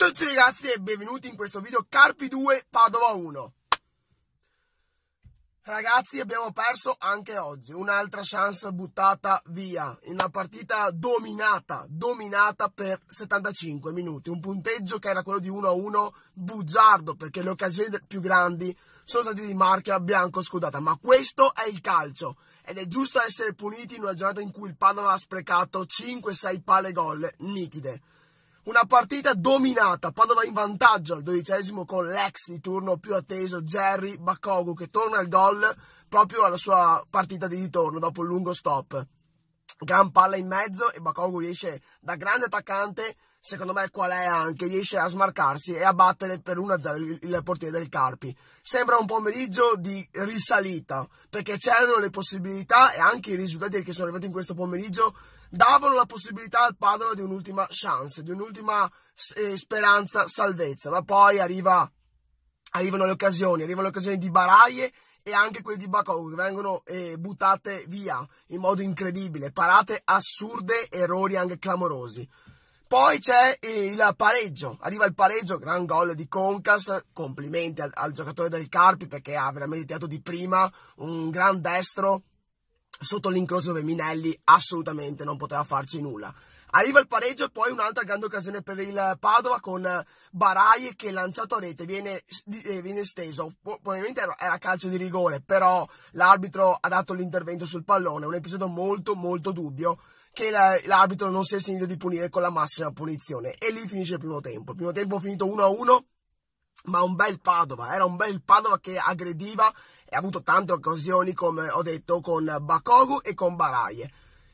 Ciao a tutti ragazzi e benvenuti in questo video Carpi 2 Padova 1 Ragazzi abbiamo perso anche oggi un'altra chance buttata via in una partita dominata, dominata per 75 minuti un punteggio che era quello di 1-1 bugiardo perché le occasioni più grandi sono state di marca bianco scudata ma questo è il calcio ed è giusto essere puniti in una giornata in cui il Padova ha sprecato 5-6 palle gol nitide una partita dominata, Padova in vantaggio al dodicesimo con l'ex di turno più atteso Jerry Bakogu che torna al gol proprio alla sua partita di ritorno dopo un lungo stop gran palla in mezzo e Bakogu riesce da grande attaccante, secondo me qual è anche, riesce a smarcarsi e a battere per 1-0 il, portiere del Carpi. Sembra un pomeriggio di risalita, perché c'erano le possibilità e anche i risultati che sono arrivati in questo pomeriggio davano la possibilità al Padova di un'ultima chance, di un'ultima eh, speranza salvezza, ma poi arriva arrivano le occasioni, arrivano le occasioni di Baraglie e anche quelle di Bakogu che vengono eh, buttate via in modo incredibile, parate assurde, errori anche clamorosi. Poi c'è eh, il pareggio, arriva il pareggio, gran gol di Concas, complimenti al, al giocatore del Carpi perché ha veramente tirato di prima un gran destro sotto l'incrocio dove Minelli assolutamente non poteva farci nulla. Arriva il pareggio e poi un'altra grande occasione per il Padova con Barai che lanciato a rete viene, eh, viene steso. Probabilmente era calcio di rigore, però l'arbitro ha dato l'intervento sul pallone. Un episodio molto, molto dubbio che l'arbitro non si è sentito di punire con la massima punizione. E lì finisce il primo tempo. Il primo tempo è finito 1-1 ma un bel Padova, era un bel Padova che aggrediva e ha avuto tante occasioni, come ho detto, con Bakogu e con Baraie.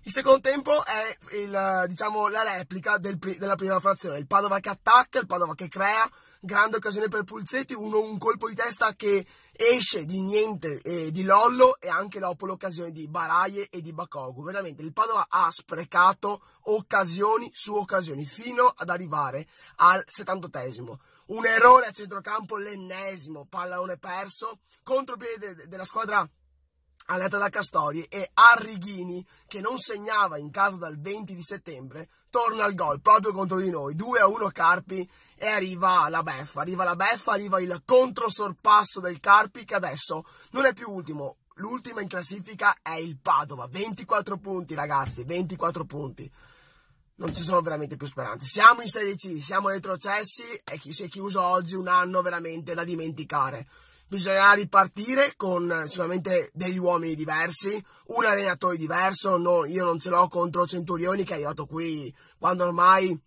Il secondo tempo è il, diciamo, la replica del, della prima frazione, il Padova che attacca, il Padova che crea, grande occasione per Pulzetti, uno, un colpo di testa che esce di niente eh, di Lollo e anche dopo l'occasione di Baraie e di Bakogu. Veramente il Padova ha sprecato occasioni su occasioni fino ad arrivare al 78 Un errore a centrocampo, l'ennesimo, pallone perso, contropiede della squadra Aletta da Castori e Arrighini che non segnava in casa dal 20 di settembre torna al gol proprio contro di noi 2 a 1 Carpi e arriva la beffa arriva la beffa arriva il controsorpasso del Carpi che adesso non è più ultimo l'ultima in classifica è il Padova 24 punti ragazzi 24 punti non ci sono veramente più speranze. Siamo in Serie C, siamo retrocessi e chi si è chiuso oggi un anno veramente da dimenticare bisognerà ripartire con eh, sicuramente degli uomini diversi, un allenatore diverso, no, io non ce l'ho contro Centurioni che è arrivato qui quando ormai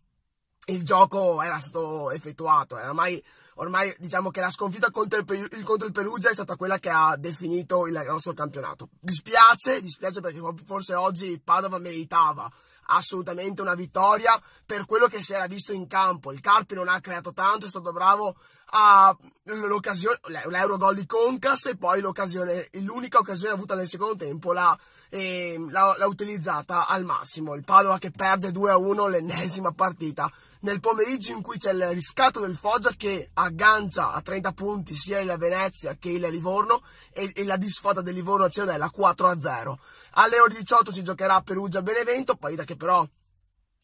il gioco era stato effettuato. Eh, ormai, ormai, diciamo che la sconfitta contro il, contro il, Perugia è stata quella che ha definito il nostro campionato. Dispiace, dispiace perché forse oggi Padova meritava assolutamente una vittoria per quello che si era visto in campo. Il Carpi non ha creato tanto, è stato bravo a l'occasione, l'Eurogol di Concas e poi l'occasione, l'unica occasione avuta nel secondo tempo l'ha, eh, l'ha, l'ha utilizzata al massimo. Il Padova che perde 2-1 l'ennesima partita nel pomeriggio in cui c'è il riscatto del Foggia che aggancia a 30 punti sia il Venezia che il Livorno e, e la disfata del Livorno a Cittadella 4-0. Alle ore 18 si giocherà Perugia-Benevento, partita che però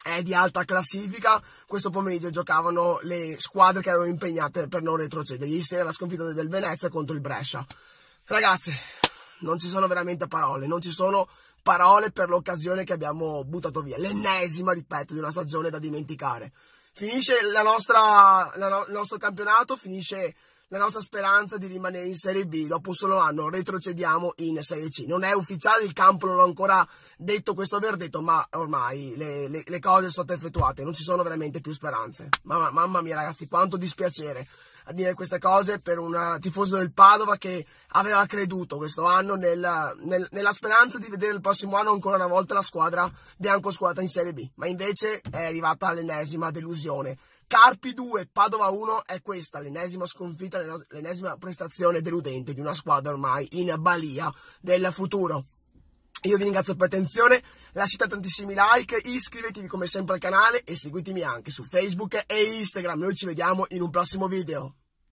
è di alta classifica. Questo pomeriggio giocavano le squadre che erano impegnate per non retrocedere. Ieri sera la sconfitta del Venezia contro il Brescia. Ragazzi, non ci sono veramente parole, non ci sono parole per l'occasione che abbiamo buttato via. L'ennesima, ripeto, di una stagione da dimenticare. Finisce la nostra, la no, il nostro campionato, finisce la nostra speranza di rimanere in Serie B. Dopo un solo anno retrocediamo in Serie C. Non è ufficiale, il campo non ha ancora detto questo verdetto, ma ormai le, le, le cose sono state effettuate, non ci sono veramente più speranze. Mamma, mamma mia, ragazzi, quanto dispiacere a dire queste cose per un tifoso del Padova che aveva creduto questo anno nella, nel, nella speranza di vedere il prossimo anno ancora una volta la squadra bianco-squadrata in Serie B, ma invece è arrivata all'ennesima delusione. Carpi 2, Padova 1 è questa l'ennesima sconfitta, l'ennesima prestazione deludente di una squadra ormai in balia del futuro. Io vi ringrazio per l'attenzione, lasciate tantissimi like, iscrivetevi come sempre al canale e seguitemi anche su Facebook e Instagram. Noi ci vediamo in un prossimo video.